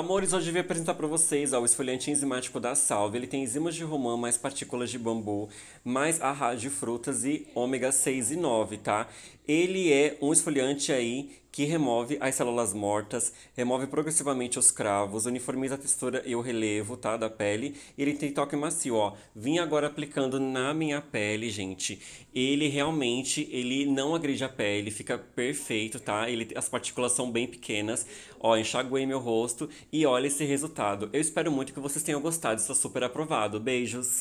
Amores, hoje eu vim apresentar para vocês ó, o esfoliante enzimático da Salve. Ele tem enzimas de romã, mais partículas de bambu, mais arras de frutas e ômega 6 e 9, tá? Ele é um esfoliante aí que remove as células mortas, remove progressivamente os cravos, uniformiza a textura e o relevo, tá, da pele. Ele tem toque macio, ó. Vim agora aplicando na minha pele, gente. Ele realmente, ele não agride a pele, fica perfeito, tá? Ele, as partículas são bem pequenas. Ó, enxaguei meu rosto e olha esse resultado. Eu espero muito que vocês tenham gostado, está super aprovado. Beijos!